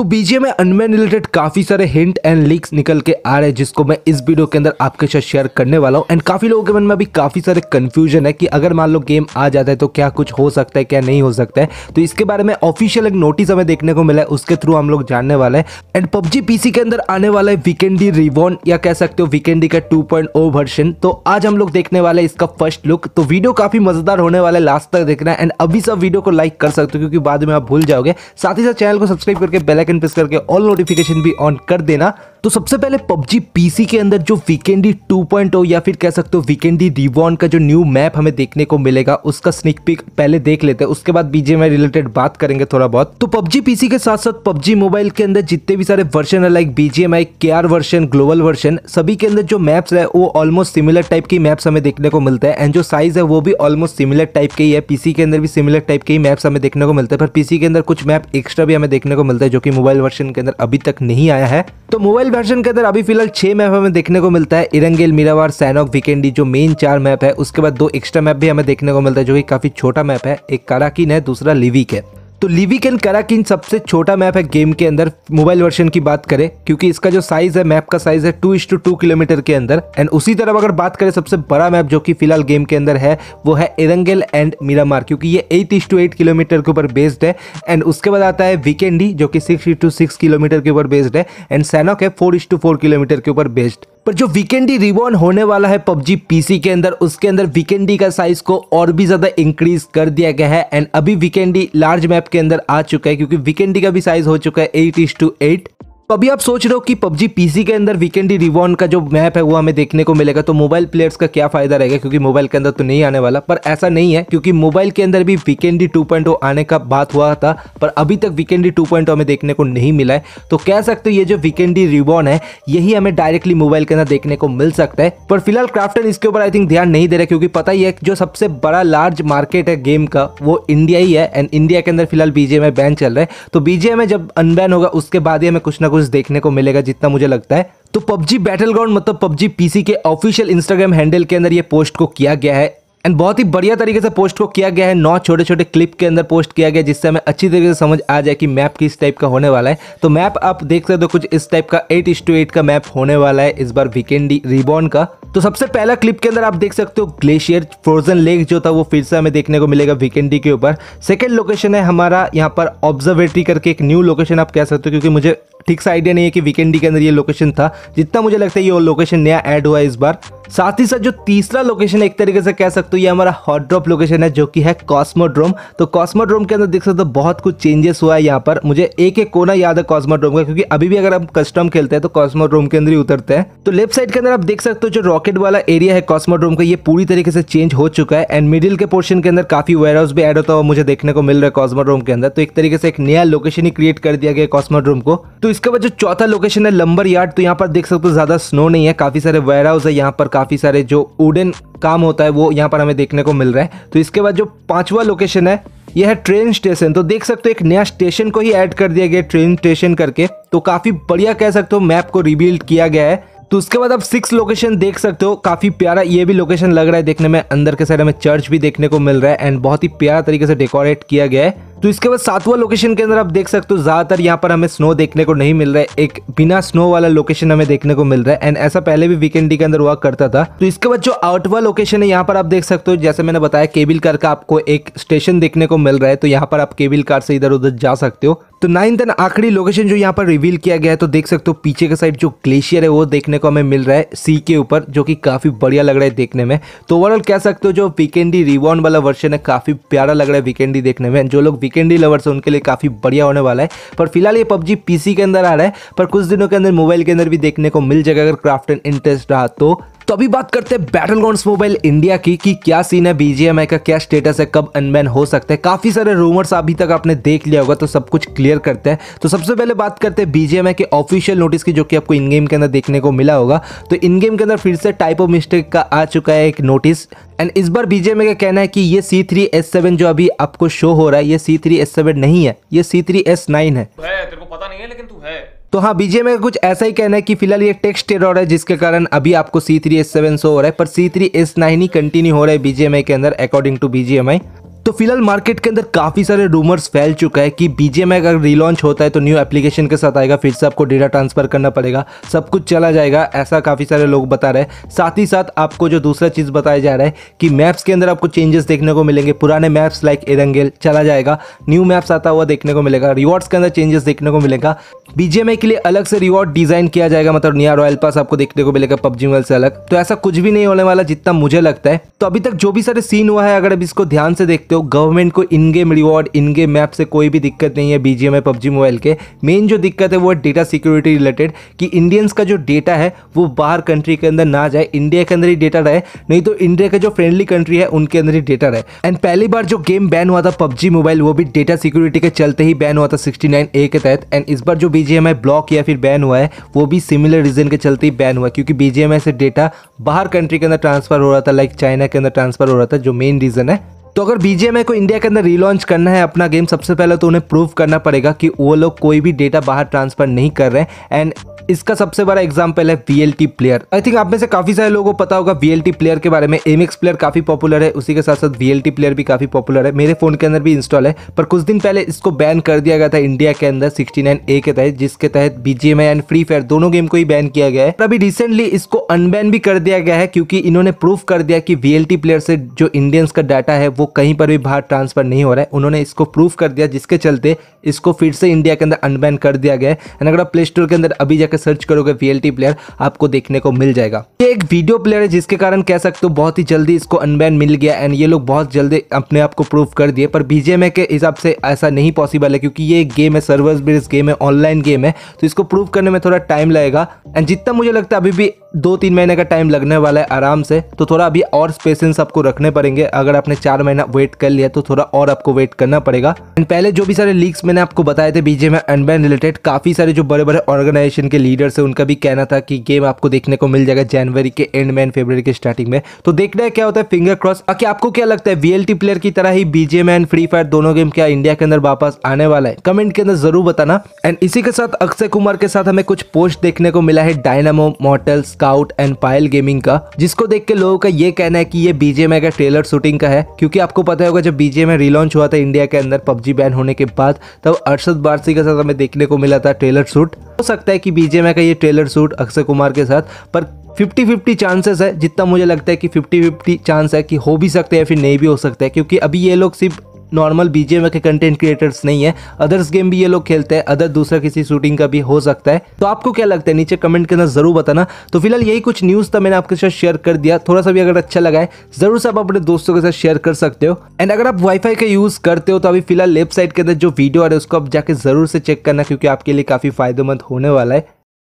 तो बीजे में unmanned related काफी सारे हिंट एंड लीक्स निकल के आ रहे हैं जिसको मैं इस वीडियो के अंदर आपके साथ शेयर करने वाला हूँ एंड काफी लोगों के मन में अभी काफी सारे कंफ्यूजन है कि अगर मान लो गेम आ जाता है तो क्या कुछ हो सकता है क्या नहीं हो सकता है तो इसके बारे में ऑफिशियल एक नोटिस हमें देखने को मिला है उसके थ्रू हम लोग जानने वाले हैं एंड पबजी पीसी के अंदर आने वाला है वीकेंडी रिवॉन या कह सकते हो वीकेंडी का टू वर्जन oh तो आज हम लोग देखने वाले इसका फर्स्ट लुक तो वीडियो काफी मजेदार होने वाला है लास्ट तक देखना एंड अभी सब वीडियो को लाइक कर सकते हो क्योंकि बाद में आप भूल जाओगे साथ ही साथ चैनल को सब्सक्राइब करके बेलाइक आइकन प्रेस करके ऑल नोटिफिकेशन भी ऑन कर देना तो सबसे पहले पबजी पीसी के अंदर जो वीकेंडी 2.0 या फिर कह सकते हो वीकेंडी रिवॉन का जो न्यू मैप हमें देखने को मिलेगा उसका स्निक पिक पहले देख लेते हैं उसके बाद बीजेएमआई रिलेटेड बात करेंगे थोड़ा बहुत तो पबजी पीसी के साथ साथ PUBG मोबाइल के अंदर जितने भी सारे वर्जन है लाइक बीजेएमआई के वर्जन ग्लोबल वर्जन सभी के अंदर जो मैप्स है वो ऑलमोस्ट सिमिलर टाइप की मैप्स हमें देखने को मिलते हैं एंड जो साइज है वो भी ऑलमोस्ट सिमिलर टाइप के ही है पीसी के अंदर भी सिमिलर टाइप के ही मैप्स हमें देखने को मिलते हैं पर पीसी के अंदर कुछ मैप एक्स्ट्रा भी हमें देखने को मिलता है जो कि मोबाइल वर्जन के अंदर अभी तक नहीं आया है तो मोबाइल मोबाइल वर्जन के अंदर अभी फिलहाल छह मैप हमें देखने को मिलता है इरंगेल मीरावार सैनोक वीकेंडी जो मेन चार मैप है उसके बाद दो एक्स्ट्रा मैप भी हमें देखने को मिलता है जो कि काफी छोटा मैप है एक काराकिन है दूसरा लिविक है तो लिविकन कराकिन सबसे छोटा मैप है गेम के अंदर मोबाइल वर्जन की बात करें क्योंकि इसका जो साइज है मैप का साइज है टू टू टू किलोमीटर के अंदर एंड उसी तरफ अगर बात करें सबसे बड़ा मैप जो कि फिलहाल गेम के अंदर है वो है एरंगेल एंड मीरामार क्योंकि ये एट टू एट किलोमीटर के ऊपर बेस्ड है एंड उसके बाद आता है वीकेंडी जो कि सिक्स टू सिक्स किलोमीटर के ऊपर बेस्ड है एंड सैनॉक है फोर टू फोर किलोमीटर के ऊपर बेस्ड पर जो वीकेंडी रिबॉर्न होने वाला है पबजी पीसी के अंदर उसके अंदर वीकेंडी का साइज को और भी ज़्यादा इंक्रीज कर दिया गया है एंड अभी वीकेंडी लार्ज मैप के अंदर आ चुका है क्योंकि वीकेंडी का भी साइज हो चुका है एट इज टू एट तो अभी आप सोच रहे हो कि पबजी पीसी के अंदर वीकेंड रिवॉन का जो मैप है वो हमें देखने को मिलेगा तो मोबाइल प्लेयर्स का क्या फायदा रहेगा क्योंकि मोबाइल के अंदर तो नहीं आने वाला पर ऐसा नहीं है क्योंकि मोबाइल के अंदर भी वीकेंडी 2.0 आने का बात हुआ था पर अभी तक वीकेंडी 2.0 हमें देखने को नहीं मिला है तो कह सकते हो ये जो वीकेंडी रिवॉन है यही हमें डायरेक्टली मोबाइल के अंदर देखने को मिल सकता है पर फिलहाल क्राफ्टन इसके ऊपर आई थिंक ध्यान नहीं दे रहा क्योंकि पता ही है जो सबसे बड़ा लार्ज मार्केट है गेम का वो इंडिया ही है एंड इंडिया के अंदर फिलहाल बीजेएम बैन चल रहा है तो बीजेएम जब अनबैन होगा उसके बाद ही हमें कुछ ना कुछ व्यूज देखने को मिलेगा जितना मुझे लगता है तो पबजी बैटल ग्राउंड मतलब पबजी पीसी के ऑफिशियल इंस्टाग्राम हैंडल के अंदर ये पोस्ट को किया गया है एंड बहुत ही बढ़िया तरीके से पोस्ट को किया गया है नौ छोटे छोटे क्लिप के अंदर पोस्ट किया गया जिससे हमें अच्छी तरीके से समझ आ जाए कि मैप किस टाइप का होने वाला है तो मैप आप देख सकते हो कुछ इस टाइप का एट इस टू एट का मैप होने वाला है इस बार वीकेंडी रिबॉन का तो सबसे पहला क्लिप के अंदर आप देख सकते हो ग्लेशियर फ्रोजन लेक जो था वो फिर से हमें देखने को मिलेगा वीकेंडी के ऊपर सेकेंड लोकेशन है हमारा यहाँ पर ऑब्जर्वेटरी करके एक न्यू लोकेशन आप कह सकते हो क्योंकि मुझे ठीक सा आइडिया नहीं है कि वीकेंडी के अंदर ये लोकेशन था जितना मुझे लगता है ये लोकेशन नया ऐड हुआ इस बार साथ ही साथ जो तीसरा लोकेशन एक तरीके से कह सकते हो ये हमारा हॉट ड्रॉप लोकेशन है जो कि है कॉस्मोड्रोम तो कॉस्मोड्रोम के अंदर देख सकते हो बहुत कुछ चेंजेस हुआ है यहाँ पर मुझे एक एक कोना याद है कॉस्मोड्रोम का क्योंकि अभी भी अगर हम कस्टम खेलते हैं तो कॉस्मोड्रोम के अंदर ही उतरते हैं तो लेफ्ट साइड के अंदर आप देख सकते हो जो रॉकेट वाला एरिया है कॉस्मोड्रोम का ये पूरी तरीके से चेंज हो चुका है एंड मिडिल के पोर्शन के अंदर काफी वेयर हाउस भी एड होता हुआ मुझे देखने को मिल रहा है कॉस्मोड्रोम के अंदर तो एक तरीके से एक नया लोकेशन ही क्रिएट कर दिया गया कॉस्मोड्रोम को तो इसके बाद जो चौथा लोकेशन है लंबर यार्ड तो यहाँ पर देख सकते हो ज्यादा स्नो नहीं है काफी सारे वेयर हाउस है यहाँ पर काफ़ी सारे जो वुडन काम होता है वो यहाँ पर हमें देखने को मिल रहा है तो इसके बाद जो पांचवा लोकेशन है यह है ट्रेन स्टेशन तो देख सकते हो एक नया स्टेशन को ही ऐड कर दिया गया ट्रेन स्टेशन करके तो काफ़ी बढ़िया कह सकते हो मैप को रिबिल्ड किया गया है तो उसके बाद आप सिक्स लोकेशन देख सकते हो काफ़ी प्यारा ये भी लोकेशन लग रहा है देखने में अंदर के साइड हमें चर्च भी देखने को मिल रहा है एंड बहुत ही प्यारा तरीके से डेकोरेट किया गया है तो इसके बाद सातवां लोकेशन के अंदर आप देख सकते हो ज़्यादातर यहाँ पर हमें स्नो देखने को नहीं मिल रहा है एक बिना स्नो वाला लोकेशन हमें देखने को मिल रहा है एंड ऐसा पहले भी वीकेंडी के अंदर वॉक करता था तो इसके बाद जो आउटवा लोकेशन है यहाँ पर आप देख सकते हो जैसे मैंने बताया केबिल कार का आपको एक स्टेशन देखने को मिल रहा है तो यहाँ पर आप केबिल कार से इधर उधर जा सकते हो तो नाइन्थ एंड आखिरी लोकेशन जो यहाँ पर रिवील किया गया है तो देख सकते हो पीछे के साइड जो ग्लेशियर है वो देखने को हमें मिल रहा है सी के ऊपर जो कि काफ़ी बढ़िया लग रहा है देखने में तो ओवरऑल कह सकते हो जो वीकेंडी रिवॉन वाला वर्षन है काफ़ी प्यारा लग रहा है वीकेंडी देखने में जो लोग वीकेंडी लवर्स हैं उनके लिए काफ़ी बढ़िया होने वाला है पर फिलहाल ये पबजी पीसी के अंदर आ रहा है पर कुछ दिनों के अंदर मोबाइल के अंदर भी देखने को मिल जाएगा अगर क्राफ्ट एंड इंटरेस्ट रहा तो तो अभी बात करते हैं बैटल ग्राउंड मोबाइल इंडिया की कि क्या सीन है बीजीएमआई का क्या स्टेटस है कब अनबैन हो सकता है काफी सारे रूमर्स अभी तक आपने देख लिया होगा तो सब कुछ क्लियर करते हैं तो सबसे पहले बात करते हैं बीजीएमआई के ऑफिशियल नोटिस की जो कि आपको इन गेम के अंदर देखने को मिला होगा तो इन गेम के अंदर फिर से टाइप ऑफ मिस्टेक का आ चुका है एक नोटिस एंड इस बार बीजेएमआई का कहना है कि ये सी थ्री एस सेवन जो अभी आपको शो हो रहा है ये सी थ्री एस सेवन नहीं है ये सी थ्री एस नाइन है तेरे को पता नहीं है लेकिन तू है तो हाँ बीजे का कुछ ऐसा ही कहना है कि फिलहाल ये टेक्स्ट टेरर है जिसके कारण अभी आपको C three S seven show हो रहा है पर सी थ्री एस नाइन ही कंटिन्यू हो रहा है बीजेएमआई के अंदर अकॉर्डिंग टू बीजेएमआई तो फिलहाल मार्केट के अंदर काफ़ी सारे रूमर्स फैल चुका है कि बीजेम अगर रिलॉन्च होता है तो न्यू एप्लीकेशन के साथ आएगा फिर से आपको डेटा ट्रांसफर करना पड़ेगा सब कुछ चला जाएगा ऐसा काफ़ी सारे लोग बता रहे हैं साथ ही साथ आपको जो दूसरा चीज़ बताया जा रहा है कि मैप्स के अंदर आपको चेंजेस देखने को मिलेंगे पुराने मैप्स लाइक एरंगेल चला जाएगा न्यू मैप्स आता हुआ देखने को मिलेगा रिवॉर्ड्स के अंदर चेंजेस देखने को मिलेगा बीजेएमआई के लिए अलग से रिवॉर्ड डिजाइन किया जाएगा मतलब नया रॉयल पास आपको देखने को मिलेगा पबजी मोबाइल से अलग तो ऐसा कुछ भी नहीं होने वाला जितना मुझे लगता है तो अभी तक जो भी सारे सीन हुआ है अगर अब इसको ध्यान से देख सकते हो गवर्नमेंट को in game reward in game map से कोई भी दिक्कत नहीं है बीजीएम है पबजी मोबाइल के मेन जो दिक्कत है वो है डेटा सिक्योरिटी रिलेटेड कि इंडियंस का जो डेटा है वो बाहर कंट्री के अंदर ना जाए इंडिया के अंदर ही डेटा रहे नहीं तो इंडिया का जो फ्रेंडली कंट्री है उनके अंदर ही डेटा रहे एंड पहली बार जो गेम बैन हुआ था पबजी मोबाइल वो भी डेटा सिक्योरिटी के चलते ही बैन हुआ था सिक्सटी ए के तहत एंड इस बार जो बीजीएम है ब्लॉक या फिर बैन हुआ है वो भी सिमिलर रीजन के चलते ही बैन हुआ क्योंकि बीजीएम से डेटा बाहर कंट्री के अंदर ट्रांसफर हो रहा था लाइक चाइना के अंदर ट्रांसफर हो रहा था जो मेन रीजन है तो अगर बीजेएमआई को इंडिया के अंदर रीलॉन्च करना है अपना गेम सबसे पहले तो उन्हें प्रूव करना पड़ेगा कि वो लोग कोई भी डेटा बाहर ट्रांसफर नहीं कर रहे हैं एंड इसका सबसे बड़ा एग्जाम्पल है वीएलटी प्लेयर आई थिंक आप में से काफी सारे लोगों को पता होगा वीएलटी प्लेयर के बारे में एमएक्स प्लेयर काफी पॉपुलर है उसी के साथ साथ वीएलटी प्लेयर भी काफी पॉपुलर है मेरे फोन के अंदर भी इंस्टॉल है पर कुछ दिन पहले इसको बैन कर दिया गया था इंडिया के अंदर सिक्सटी ए के तहत जिसके तहत बीजीएमआई एंड फ्री फायर दोनों गेम को ही बैन किया गया है अभी रिसेंटली इसको अनबैन भी कर दिया गया है क्योंकि इन्होंने प्रूफ कर दिया कि वीएलटी प्लेयर से जो इंडियंस का डाटा है वो कहीं पर भी बाहर ट्रांसफर नहीं हो रहा है उन्होंने इसको प्रूफ कर दिया जिसके चलते इसको फिर से इंडिया के अंदर अनबैन कर दिया गया है एंड अगर आप प्ले स्टोर के अंदर अभी जाकर सर्च करोगे वी प्लेयर आपको देखने को मिल जाएगा ये एक वीडियो प्लेयर है जिसके कारण कह सकते हो बहुत ही जल्दी इसको अनबैन मिल गया एंड ये लोग बहुत जल्दी अपने आप को प्रूव कर दिए पर बीजेम के हिसाब से ऐसा नहीं पॉसिबल है क्योंकि ये एक गेम है सर्वर बेस्ड गेम है ऑनलाइन गेम है तो इसको प्रूव करने में थोड़ा टाइम लगेगा एंड जितना मुझे लगता है अभी भी दो तीन महीने का टाइम लगने वाला है आराम से तो थोड़ा अभी और पेशेंस आपको रखने पड़ेंगे अगर आपने चार महीना वेट कर लिया तो थोड़ा और आपको वेट करना पड़ेगा एंड पहले जो भी सारे लीक्स मैंने आपको बताए थे बीजेम एंड रिलेटेड काफी सारे जो बड़े बड़े ऑर्गेनाइजेशन के लीडर्स है उनका भी कहना था कि गेम आपको देखने को मिल जाएगा जनवरी के एंड में फेब्रवरी के स्टार्टिंग में तो देखना है क्या होता है फिंगर क्रॉस बाकी आपको क्या लगता है वीएलटी प्लेयर की तरह ही बीजेम एंड फ्री फायर दोनों गेम क्या इंडिया के अंदर वापस आने वाला है कमेंट के अंदर जरूर बताना एंड इसी के साथ अक्षय कुमार के साथ हमें कुछ पोस्ट देखने को मिला है Dynamo Mortals Scout and Payal gaming का जिसको देख के लोगों का ये कहना है कि ये बीजेएमआई का ट्रेलर शूटिंग का है क्योंकि आपको पता होगा जब बीजेएमआई रिलॉन्च हुआ था इंडिया के अंदर पबजी बैन होने के बाद तब अरशद बारसी के साथ हमें देखने को मिला था ट्रेलर शूट हो सकता है कि बीजेएमआई का ये ट्रेलर शूट अक्षय कुमार के साथ पर फिफ्टी फिफ्टी चांसेस है जितना मुझे लगता है कि फिफ्टी फिफ्टी चांस है कि हो भी सकते हैं फिर नहीं भी हो सकते हैं क्योंकि अभी ये लोग सिर्फ नॉर्मल बीजेम के कंटेंट क्रिएटर्स नहीं है अदर्स गेम भी ये लोग खेलते हैं अदर दूसरा किसी शूटिंग का भी हो सकता है तो आपको क्या लगता है नीचे कमेंट के अंदर जरूर बताना तो फिलहाल यही कुछ न्यूज़ था मैंने आपके साथ शेयर कर दिया थोड़ा सा भी अगर अच्छा लगा है जरूर से आप अपने दोस्तों के साथ शेयर कर सकते हो एंड अगर आप वाईफाई का यूज़ करते हो तो अभी फिलहाल लेफ्ट साइड के अंदर जो वीडियो आ रहा है उसको आप जाके जरूर से चेक करना क्योंकि आपके लिए काफ़ी फायदेमंद होने वाला है